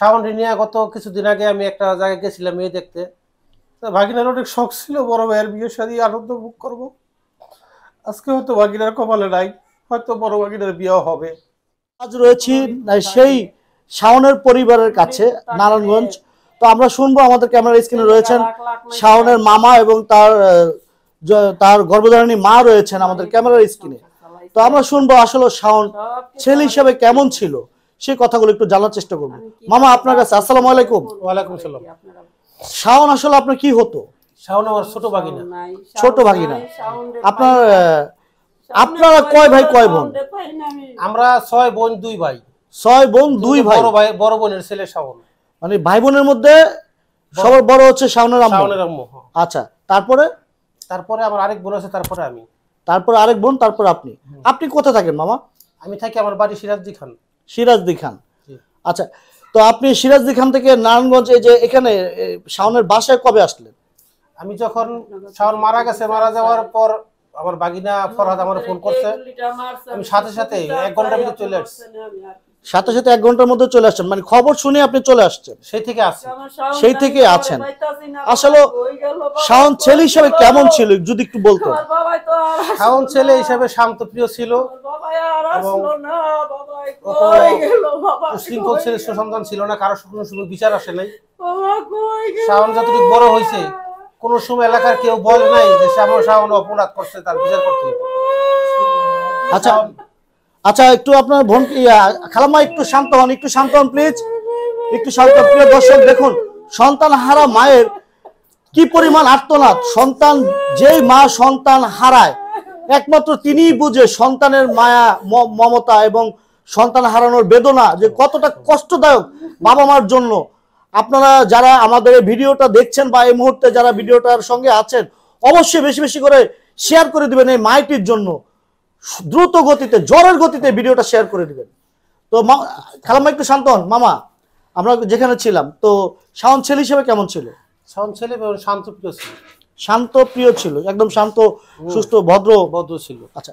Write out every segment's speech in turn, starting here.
শাওনটি নিয়ে গত কিছুদিন আগে আমি একটা জায়গায় গেছিলাম মেয়ে দেখতে ভাগিনার অনেক শখ ছিল বড় ভাইয়ের বিয়ে সারি আনন্দ ভোগ করবো আজকে হয়তো ভাগিনার কপালে নাই হয়তো বড় ভাগিনার বিয়ে হবে আজ রয়েছি সেই শাওনের পরিবারের কাছে নারায়ণগঞ্জ তো আমরা শুনবো আমাদের ক্যামেরা স্ক্রিনে রয়েছেন শাওনের মামা এবং তার তার গর্ভধারণী মা রয়েছেন আমাদের ক্যামেরার স্ক্রিনে তো আমরা শুনবো আসলে শাওন ছেলে হিসাবে কেমন ছিল সেই কথাগুলো একটু জানার চেষ্টা করবো মামা আপনার কাছে আসসালাম আলাইকুম ওয়ালাইকুম আসসালাম শাওন আসলে আপনার কি হতো শাওন আমার ছোট ভাগিনা ছোট ভাগিনা আপনার আপনারা কয় ভাই কয় বোন আমরা ছয় বোন দুই ভাই ছয় বোন দুই ভাই বড় ভাই বড় বোনের ছেলে শাওন মানে ভাই বোনের মধ্যে সবার বড় হচ্ছে শাওনের আম্মু শাওনের আম্মু হ্যাঁ। আচ্ছা তারপরে তারপরে আমার আরেক বোন আছে তারপরে আমি তারপরে আরেক বোন তারপর আপনি আপনি কোথায় থাকেন মামা আমি থাকি আমার বাড়ি সিরাজদি খান সিরাজদি খান আচ্ছা তো আপনি সিরাজদি খান থেকে নারায়ণগঞ্জ এই যে এখানে শাওনের বাসায় কবে আসলেন আমি যখন শাওন মারা গেছে মারা যাওয়ার পর আমার বাগিনা ফরহাদ আমার ফোন করছে আমি সাথে সাথে এক ঘন্টার ভিতরে চলে আসছি সাথে সাথে এক ঘন্টার মধ্যে চলে আসছেন মানে খবর শুনে আপনি চলে আসছেন সেই থেকে আছেন সেই থেকে আছেন আসলে শাওন ছেলে হিসেবে কেমন ছিল যদি একটু বলতো শাওন ছেলে হিসেবে শান্ত প্রিয় ছিল এবং কোন সময় এলাকার কেউ নাই যে শ্যামল অপরাধ করছে তার বিচার করতে আচ্ছা আচ্ছা একটু আপনার খালামা একটু শান্ত হন একটু শান্ত হন প্লিজ একটু শান্ত প্রিয় দর্শক দেখুন সন্তান হারা মায়ের কি পরিমাণ আত্মনাদ সন্তান যেই মা সন্তান হারায় একমাত্র তিনিই বুঝে সন্তানের মায়া মমতা এবং সন্তান হারানোর বেদনা যে কতটা কষ্টদায়ক বাবা মার জন্য আপনারা যারা আমাদের এই ভিডিওটা দেখছেন বা এই মুহূর্তে যারা ভিডিওটার সঙ্গে আছেন অবশ্যই বেশি বেশি করে শেয়ার করে দিবেন এই মাইটির জন্য দ্রুত গতিতে জ্বরের গতিতে ভিডিওটা শেয়ার করে দিবেন তো খেলাম একটু শান্তন মামা আমরা যেখানে ছিলাম তো শাওন ছেলে হিসেবে কেমন ছিল শাওন ছেলে শান্ত প্রিয় ছিল শান্ত প্রিয় ছিল একদম শান্ত সুস্থ ভদ্র ভদ্র ছিল আচ্ছা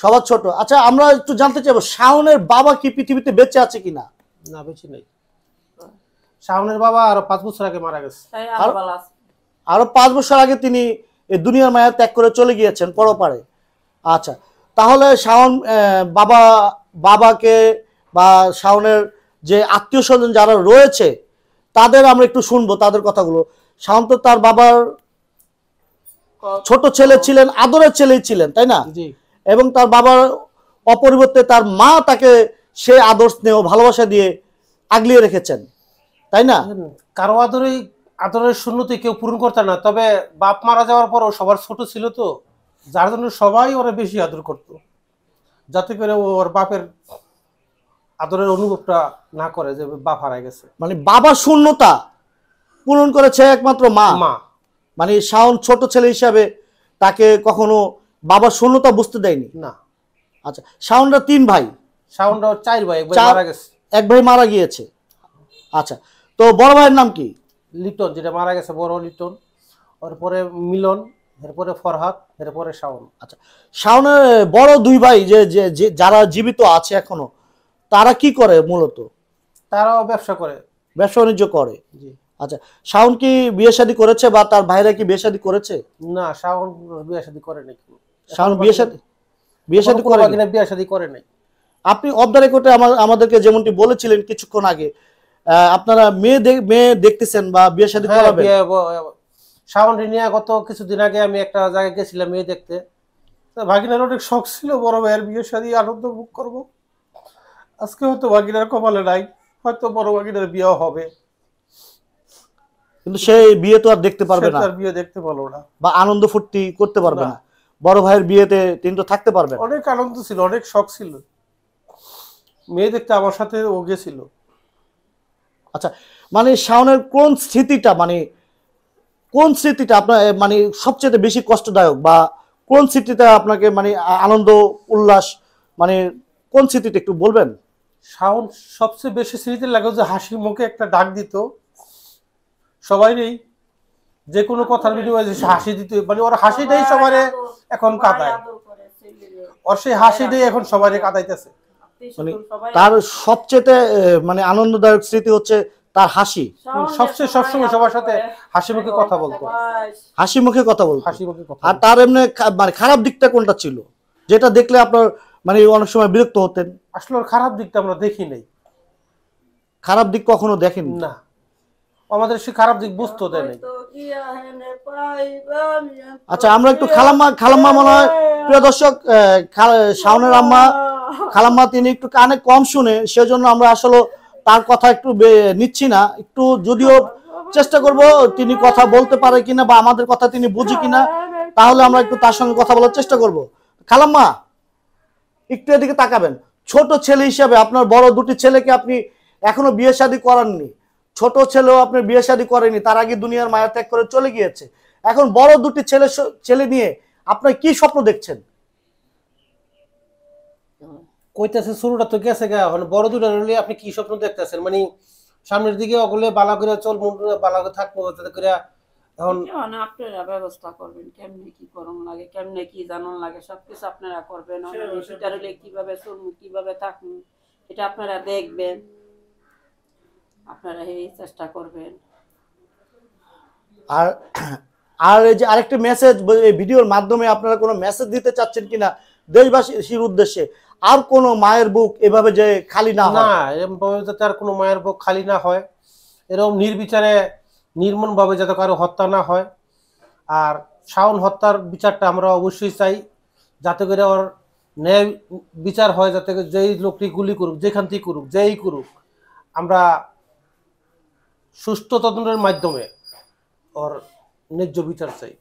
সবার ছোট আচ্ছা আমরা একটু জানতে চাইবো শাওনের বাবা কি পৃথিবীতে বেঁচে আছে কিনা না বেঁচে নেই শাওনের বাবা আরো পাঁচ বছর আগে মারা গেছে আরো পাঁচ বছর আগে তিনি দুনিয়ার মায়া ত্যাগ করে চলে গিয়েছেন পরপারে আচ্ছা তাহলে শাওন বাবা বাবাকে বা শাওনের যে আত্মীয় স্বজন যারা রয়েছে তাদের আমরা একটু শুনবো তাদের কথাগুলো শাওন তো তার বাবার ছোট ছেলে ছিলেন আদরের ছেলেই ছিলেন তাই না এবং তার বাবার অপরিবর্তে তার মা তাকে সে আদর স্নেহ ভালোবাসা দিয়ে আগলিয়ে রেখেছেন তাই না কারো আদরে আদরের শূন্যতে কেউ পূরণ করতে না তবে বাপ মারা যাওয়ার পরও সবার ছোট ছিল তো যার জন্য সবাই ওরা বেশি আদর করত যাতে করে ওর বাপের আদরের অনুভবটা না করে যে বাপ হারাই গেছে মানে বাবা শূন্যতা পূরণ করেছে একমাত্র মা মা মানে শাওন ছোট ছেলে হিসাবে তাকে কখনো বাবা শূন্যতা বুঝতে দেয়নি না আচ্ছা শাওনরা তিন ভাই শাওনরা চার ভাই এক ভাই মারা গেছে এক ভাই মারা গিয়েছে আচ্ছা তো বড় ভাইয়ের নাম কি লিটন যেটা মারা গেছে বড় লিটন ওরপরে মিলন এরপরে ফরহাদ এরপরে শাওন আচ্ছা শাওনের বড় দুই ভাই যে যে যারা জীবিত আছে এখনো তারা কি করে মূলত তারাও ব্যবসা করে ব্যবসা বাণিজ্য করে জি আচ্ছা শাওন কি বিয়ে শাদী করেছে বা তার ভাইরা কি বিয়ে শাদী করেছে না শাওন বিয়ে শাদী করে নাকি সাথে সাথে সাথে করে নাই আপনি আমাদেরকে যেমনটি বলেছিলেন কিছুক্ষণ আগে আপনারা মেয়ে মেয়ে দেখতেছেন বা সাথে হ্যাঁ, গত কিছুদিন আগে আমি একটা জায়গায় গেছিলাম মেয়ে দেখতে ভাগিনার অনেক শখ ছিল বড় ভাইয়ের সাথে আনন্দ ভোগ করবো আজকে হয়তো ভাগিনার কপালে নাই হয়তো বড় ভাগিনার বিয়ে হবে কিন্তু সেই বিয়ে তো আর দেখতে পারবে না বিয়ে দেখতে পারবো না বা আনন্দ ফুর্তি করতে পারবে না বড় ভাইয়ের বিয়েতে তিনি তো থাকতে পারবেন অনেক আনন্দ ছিল অনেক শখ ছিল মেয়ে দেখতে আমার সাথে ও গেছিল আচ্ছা মানে শাওনের কোন স্মৃতিটা মানে কোন স্মৃতিটা আপনার মানে সবচেয়ে বেশি কষ্টদায়ক বা কোন স্মৃতিটা আপনাকে মানে আনন্দ উল্লাস মানে কোন স্মৃতিটা একটু বলবেন শাওন সবচেয়ে বেশি স্মৃতি লাগে যে হাসি মুখে একটা ডাক দিত সবাইরই যে কোনো কথার বিনিময়ে হাসি দিতে মানে ওর হাসিটাই সবারে এখন কাঁদায় ওর সেই হাসিটাই এখন সবারে কাঁদাইতেছে মানে তার সবচেয়ে মানে আনন্দদায়ক স্মৃতি হচ্ছে তার হাসি সবচেয়ে সবসময় সবার সাথে হাসি মুখে কথা বলতো হাসি মুখে কথা বলতো হাসি মুখে কথা আর তার এমনি মানে খারাপ দিকটা কোনটা ছিল যেটা দেখলে আপনার মানে অনেক সময় বিরক্ত হতেন আসলে খারাপ দিকটা আমরা দেখি নাই খারাপ দিক কখনো দেখেন না আমাদের সে খারাপ দিক বুঝতে দেয় নাই আচ্ছা আমরা একটু খালাম্মা খালাম্মা মনে হয় প্রিয় দর্শক শাওনের আম্মা খালাম্মা তিনি একটু কানে কম শুনে সেজন্য আমরা আসলে তার কথা একটু নিচ্ছি না একটু যদিও চেষ্টা করব তিনি কথা বলতে পারে কিনা বা আমাদের কথা তিনি বুঝি কিনা তাহলে আমরা একটু তার সঙ্গে কথা বলার চেষ্টা করব খালাম্মা একটু এদিকে তাকাবেন ছোট ছেলে হিসাবে আপনার বড় দুটি ছেলেকে আপনি এখনো বিয়ে শাদী করাননি ছোট ছেলেও আপনি বিয়ে শাদী করেনি তার আগে দুনিয়ার মায়া ত্যাগ করে চলে গিয়েছে এখন বড় দুটি ছেলে ছেলে নিয়ে আপনার কি স্বপ্ন দেখছেন কইতেছে শুরুটা তো গেছে গা মানে বড় দুটা রইলে আপনি কি স্বপ্ন দেখতেছেন মানে সামনের দিকে অগলে বালা করে চল মুন বালা করে থাকবো তাতে করে এখন আপনারা ব্যবস্থা করবেন কেমনে কি গরম লাগে কেমনে কি জানন লাগে সবকিছু আপনারা করবেন কিভাবে চলবো কিভাবে থাকুন এটা আপনারা দেখবেন আপনারা এই চেষ্টা করবেন আর আর এই যে আরেকটি মেসেজ এই ভিডিওর মাধ্যমে আপনারা কোনো মেসেজ দিতে চাচ্ছেন কিনা দেশবাসীর উদ্দেশ্যে আর কোনো মায়ের বুক এভাবে যে খালি না না এরকমভাবে যাতে আর কোনো মায়ের বুক খালি না হয় এরকম নির্বিচারে নির্মমভাবে যাতে কারো হত্যা না হয় আর শাওন হত্যার বিচারটা আমরা অবশ্যই চাই যাতে করে ওর ন্যায় বিচার হয় যাতে যেই লোকটি গুলি করুক যেখান থেকে করুক যেই করুক আমরা সুস্থ তদন্তের মাধ্যমে ওর ন্যায্য বিচার চাই